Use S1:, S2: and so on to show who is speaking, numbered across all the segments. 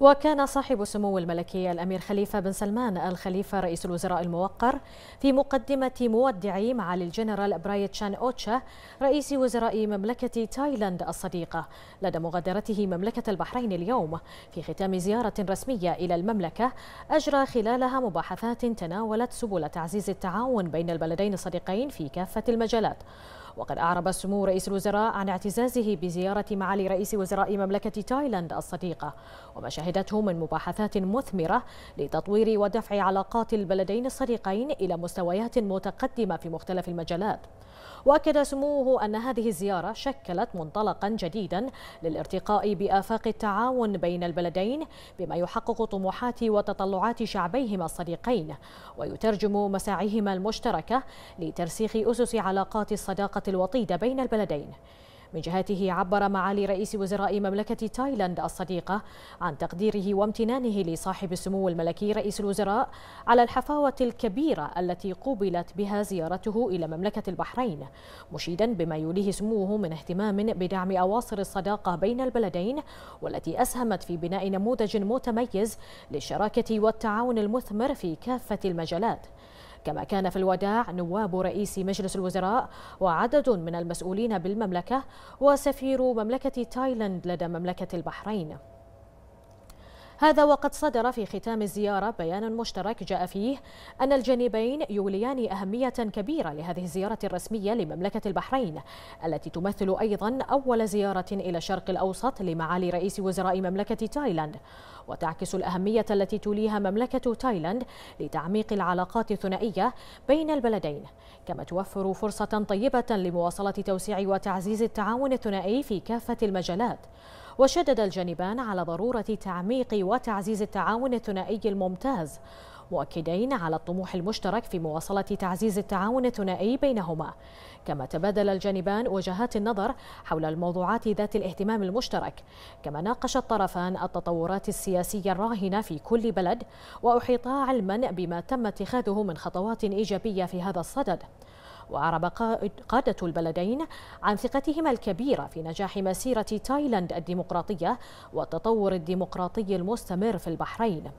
S1: وكان صاحب سمو الملكية الأمير خليفة بن سلمان الخليفة رئيس الوزراء الموقر في مقدمة مودعي معالي الجنرال برايت شان أوتشا رئيس وزراء مملكة تايلاند الصديقة لدى مغادرته مملكة البحرين اليوم في ختام زيارة رسمية إلى المملكة أجرى خلالها مباحثات تناولت سبل تعزيز التعاون بين البلدين الصديقين في كافة المجالات وقد أعرب سمو رئيس الوزراء عن اعتزازه بزيارة معالي رئيس وزراء مملكة تايلاند الصديقة وما شهدته من مباحثات مثمرة لتطوير ودفع علاقات البلدين الصديقين إلى مستويات متقدمة في مختلف المجالات واكد سموه ان هذه الزياره شكلت منطلقا جديدا للارتقاء بافاق التعاون بين البلدين بما يحقق طموحات وتطلعات شعبيهما الصديقين ويترجم مساعيهما المشتركه لترسيخ اسس علاقات الصداقه الوطيدة بين البلدين من جهته عبر معالي رئيس وزراء مملكة تايلاند الصديقة عن تقديره وامتنانه لصاحب السمو الملكي رئيس الوزراء على الحفاوة الكبيرة التي قوبلت بها زيارته إلى مملكة البحرين مشيدا بما يوليه سموه من اهتمام بدعم أواصر الصداقة بين البلدين والتي أسهمت في بناء نموذج متميز للشراكة والتعاون المثمر في كافة المجالات كما كان في الوداع نواب رئيس مجلس الوزراء وعدد من المسؤولين بالمملكة وسفير مملكة تايلاند لدى مملكة البحرين هذا وقد صدر في ختام الزيارة بيان مشترك جاء فيه أن الجانبين يوليان أهمية كبيرة لهذه الزيارة الرسمية لمملكة البحرين التي تمثل أيضا أول زيارة إلى الشرق الأوسط لمعالي رئيس وزراء مملكة تايلاند وتعكس الأهمية التي توليها مملكة تايلاند لتعميق العلاقات الثنائية بين البلدين كما توفر فرصة طيبة لمواصلة توسيع وتعزيز التعاون الثنائي في كافة المجالات وشدد الجانبان على ضرورة تعميق وتعزيز التعاون الثنائي الممتاز مؤكدين على الطموح المشترك في مواصلة تعزيز التعاون الثنائي بينهما كما تبادل الجانبان وجهات النظر حول الموضوعات ذات الاهتمام المشترك كما ناقش الطرفان التطورات السياسية الراهنة في كل بلد وأحيطا علما بما تم اتخاذه من خطوات إيجابية في هذا الصدد وأعرب قادة البلدين عن ثقتهما الكبيرة في نجاح مسيرة تايلاند الديمقراطية والتطور الديمقراطي المستمر في البحرين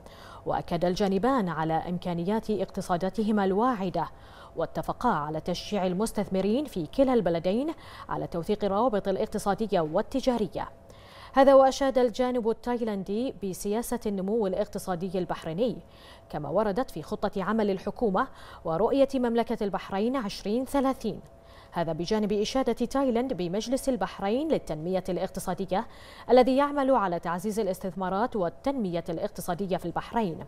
S1: وأكد الجانبان على إمكانيات اقتصاداتهما الواعدة واتفقا على تشجيع المستثمرين في كلا البلدين على توثيق الروابط الاقتصادية والتجارية هذا وأشاد الجانب التايلاندي بسياسة النمو الاقتصادي البحريني كما وردت في خطة عمل الحكومة ورؤية مملكة البحرين 2030 هذا بجانب إشادة تايلاند بمجلس البحرين للتنمية الاقتصادية الذي يعمل على تعزيز الاستثمارات والتنمية الاقتصادية في البحرين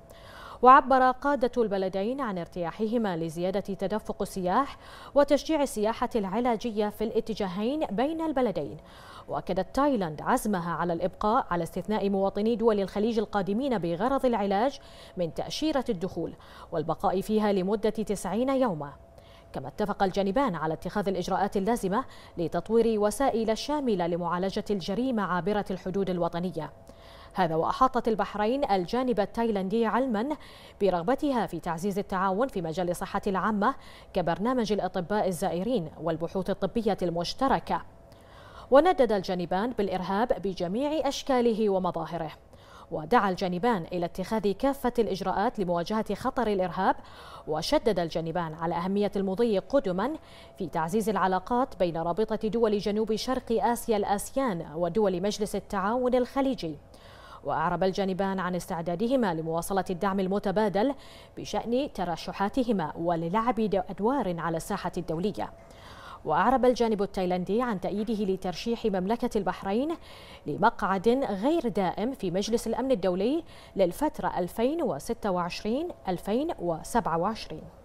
S1: وعبر قادة البلدين عن ارتياحهما لزيادة تدفق السياح وتشجيع السياحة العلاجية في الاتجاهين بين البلدين وأكدت تايلاند عزمها على الإبقاء على استثناء مواطني دول الخليج القادمين بغرض العلاج من تأشيرة الدخول والبقاء فيها لمدة 90 يوما كما اتفق الجانبان على اتخاذ الإجراءات اللازمة لتطوير وسائل شاملة لمعالجة الجريمة عابرة الحدود الوطنية هذا وأحاطت البحرين الجانب التايلاندي علما برغبتها في تعزيز التعاون في مجال الصحة العامة كبرنامج الأطباء الزائرين والبحوث الطبية المشتركة وندد الجانبان بالإرهاب بجميع أشكاله ومظاهره ودعا الجانبان إلى اتخاذ كافة الإجراءات لمواجهة خطر الإرهاب وشدد الجانبان على أهمية المضي قدما في تعزيز العلاقات بين رابطة دول جنوب شرق آسيا الآسيان ودول مجلس التعاون الخليجي وأعرب الجانبان عن استعدادهما لمواصلة الدعم المتبادل بشأن ترشحاتهما وللعب أدوار على الساحة الدولية وأعرب الجانب التايلاندي عن تأييده لترشيح مملكة البحرين لمقعد غير دائم في مجلس الأمن الدولي للفترة 2026 2027